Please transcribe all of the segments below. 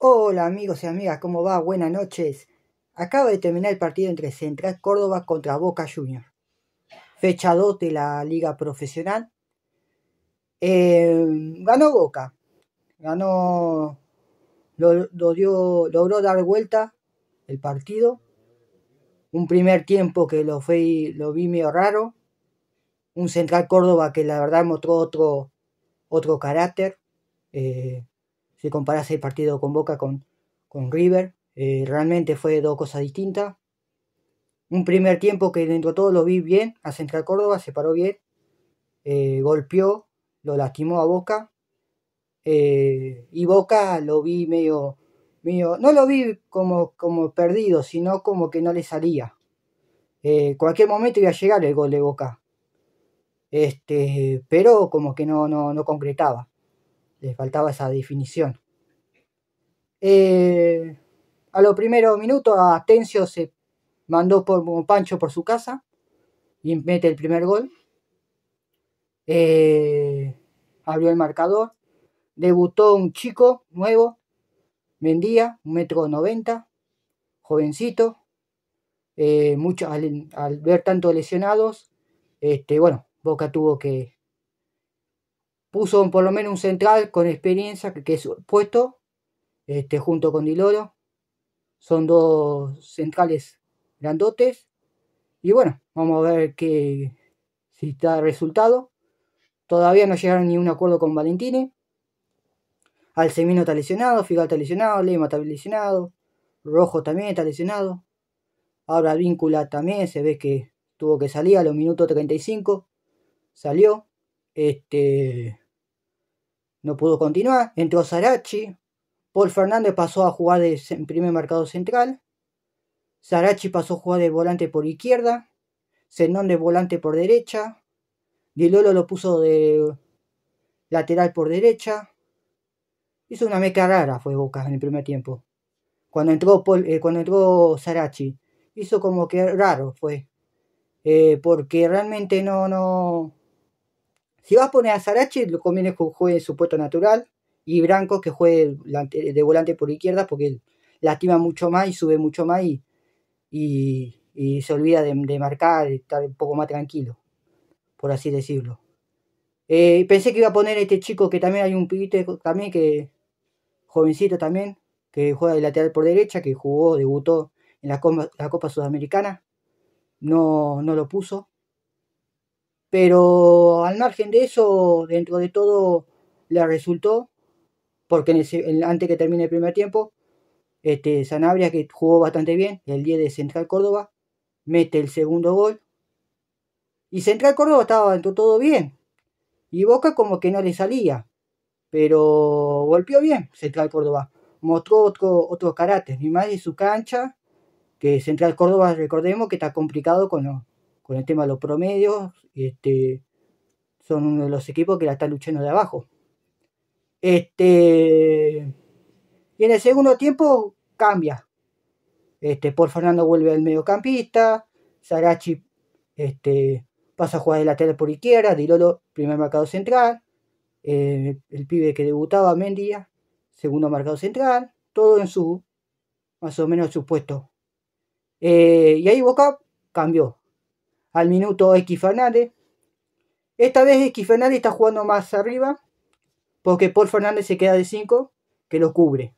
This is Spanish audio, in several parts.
Hola amigos y amigas, ¿cómo va? Buenas noches. Acaba de terminar el partido entre Central Córdoba contra Boca Juniors. Fecha 2 de la liga profesional. Em, ganó Boca. Ganó. Lo, dio, logró dar vuelta el partido. Un primer tiempo que lo, fue, lo vi medio raro. Un Central Córdoba que la verdad mostró otro, otro carácter. Eh, si comparas el partido con Boca con, con River, eh, realmente fue dos cosas distintas. Un primer tiempo que dentro de todo lo vi bien, a Central Córdoba se paró bien, eh, golpeó, lo lastimó a Boca. Eh, y Boca lo vi medio, medio, no lo vi como, como perdido, sino como que no le salía. cualquier momento iba a llegar el gol de Boca. Este, pero como que no, no, no concretaba. Le faltaba esa definición. Eh, a los primeros minutos Atencio se mandó por Pancho por su casa y mete el primer gol. Eh, abrió el marcador. Debutó un chico nuevo, Mendía, un metro noventa, jovencito. Eh, al, ver tantos lesionados, este, bueno, Boca tuvo que puso por lo menos un central con experiencia, que, que es puesto, este, junto con Diloro. Son dos centrales grandotes. Y bueno, vamos a ver qué si está resultado. Todavía no llegaron ni un acuerdo con Valentini. Alcemino está lesionado, Figal está lesionado, Lema está lesionado, Rojo también está lesionado. Ahora Víncula también se ve que tuvo que salir a los minutos 35. Salió. Este no pudo continuar, entró Sarachi, Paul Fernández pasó a jugar de primer mercado central, Sarachi pasó a jugar de volante por izquierda, Zenón de volante por derecha, Lolo lo puso de lateral por derecha. Hizo una meca rara fue Boca en el primer tiempo. Cuando entró, eh, Sarachi, hizo como que raro fue. Eh, porque realmente no, no, si vas a poner a Sarachi, lo conviene que juegue en su puesto natural y Branco que juegue de volante por izquierda porque lastima mucho más y sube mucho más y, se olvida de, marcar marcar, estar un poco más tranquilo, por así decirlo. Eh, pensé que iba a poner a este chico que también hay un pibito también que jovencito también, que juega de lateral por derecha, que jugó, debutó en la Copa, Sudamericana. No, no lo puso. Pero al margen de eso, dentro de todo, le resultó, porque antes que termine el primer tiempo, este, Sanabria, que jugó bastante bien, el 10 de Central Córdoba, mete el segundo gol. Y Central Córdoba estaba dentro todo bien. Y Boca como que no le salía. Pero golpeó bien Central Córdoba. Mostró otro, otro carácter, ni más de su cancha, que Central Córdoba, recordemos que está complicado con los con el tema de los promedios, este, son uno de los equipos que la están luchando de abajo. Este, y en el segundo tiempo cambia. Este, por Fernando vuelve al mediocampista, Sarachi este, pasa a jugar de lateral por izquierda, Dilolo primer marcado central, eh, el pibe que debutaba Mendia, segundo marcado central, todo en su, más o menos su puesto. Eh, y ahí Boca cambió, al minuto Fernández Esta vez Fernández está jugando más arriba porque Paul Fernández se queda de 5 que lo cubre.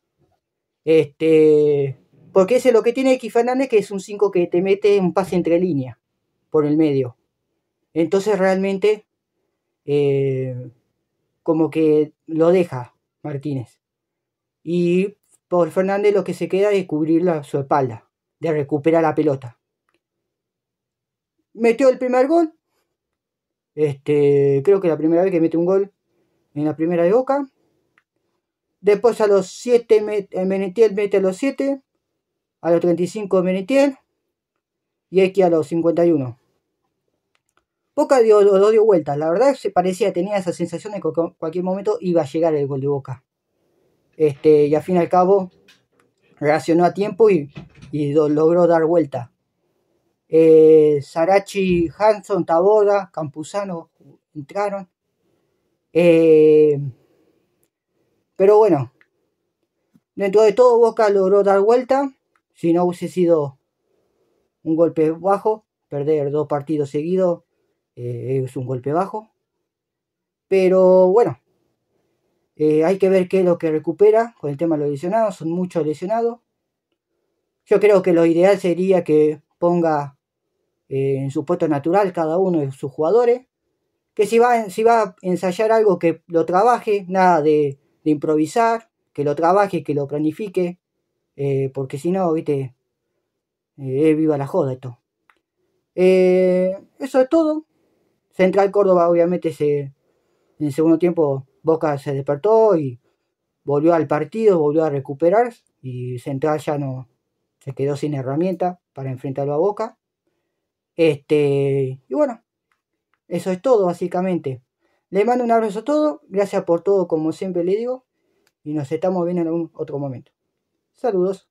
Este, porque ese es lo que tiene X Fernández, que es un 5 que te mete un pase entre líneas por el medio. Entonces realmente eh, como que lo deja Martínez. Y por Fernández lo que se queda es cubrir su espalda, de recuperar la pelota metió el primer gol. Este, creo que la primera vez que mete un gol en la primera de Boca. Después a los 7, eh, Menetiel mete a los 7. A los 35 Menetiel. Y aquí a los 51. Boca dio, dio vueltas. La verdad se parecía, tenía esa sensación de que en cualquier momento iba a llegar el gol de Boca. Este, y al fin y al cabo reaccionó a tiempo y, logró dar vuelta. Eh, Sarachi Hanson, Taboda, Campuzano entraron. Eh, pero bueno, dentro de todo Boca logró dar vuelta. Si no hubiese sido un golpe bajo, perder dos partidos seguidos eh, es un golpe bajo. Pero bueno, hay que ver qué es lo que recupera con el tema de los lesionados. Son muchos lesionados. Yo creo que lo ideal sería que ponga eh, en su puesto natural cada uno de sus jugadores. Que si va, si va a ensayar algo que lo trabaje, nada de, improvisar, que lo trabaje, que lo planifique, eh, porque si no, viste, eh, viva la joda esto. Eh, eso es todo. Central Córdoba obviamente se, en el segundo tiempo Boca se despertó y volvió al partido, volvió a recuperar y Central ya no se quedó sin herramienta para enfrentarlo a Boca. Este, y bueno, eso es todo básicamente. Le mando un abrazo a todos, gracias por todo como siempre le digo, y nos estamos viendo en algún otro momento. Saludos.